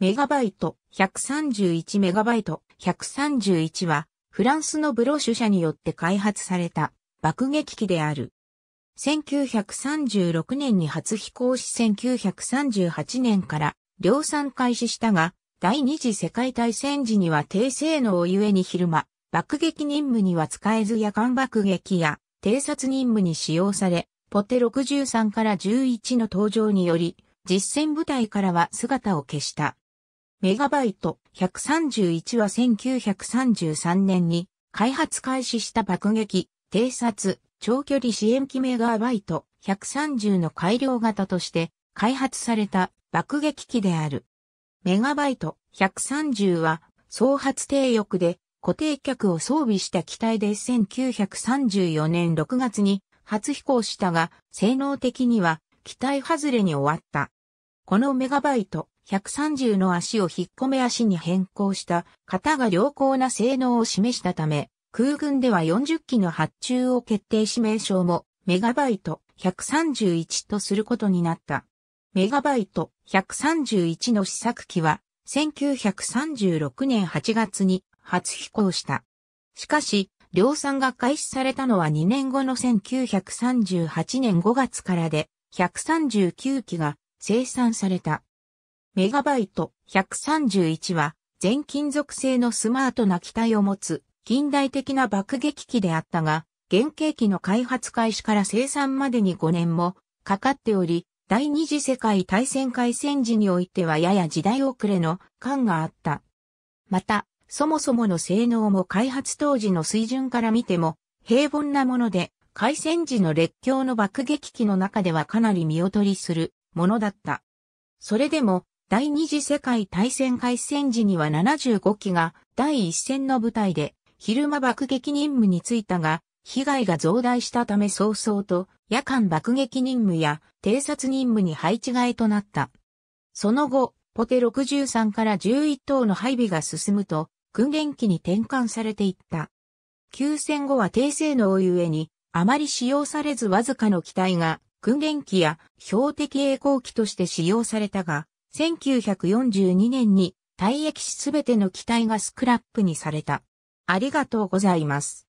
メガバイト、131メガバイト、131は、フランスのブロシュ社によって開発された爆撃機である。1936年に初飛行し1938年から量産開始したが、第二次世界大戦時には低性能ゆえに昼間、爆撃任務には使えず夜間爆撃や偵察任務に使用され、ポテ63から11の登場により、実戦部隊からは姿を消した。メガバイト131は1933年に開発開始した爆撃、偵察、長距離支援機メガバイト130の改良型として開発された爆撃機である。メガバイト130は総発定翼で固定脚を装備した機体で1934年6月に初飛行したが性能的には機体外れに終わった。このメガバイト130の足を引っ込め足に変更した型が良好な性能を示したため、空軍では40機の発注を決定し名称もメガバイト131とすることになった。メガバイト131の試作機は1936年8月に初飛行した。しかし、量産が開始されたのは2年後の1938年5月からで、139機が生産された。メガバイト131は全金属製のスマートな機体を持つ近代的な爆撃機であったが、原型機の開発開始から生産までに5年もかかっており、第二次世界大戦開戦時においてはやや時代遅れの感があった。また、そもそもの性能も開発当時の水準から見ても平凡なもので、開戦時の列強の爆撃機の中ではかなり見劣りするものだった。それでも第二次世界大戦開戦時には75機が第一戦の部隊で昼間爆撃任務に就いたが、被害が増大したため早々と夜間爆撃任務や偵察任務に配置替えとなった。その後、ポテ63から11等の配備が進むと、訓練機に転換されていった。休戦後は低性能ゆえに、あまり使用されずわずかの機体が、訓練機や標的栄光機として使用されたが、1942年に退役しすべての機体がスクラップにされた。ありがとうございます。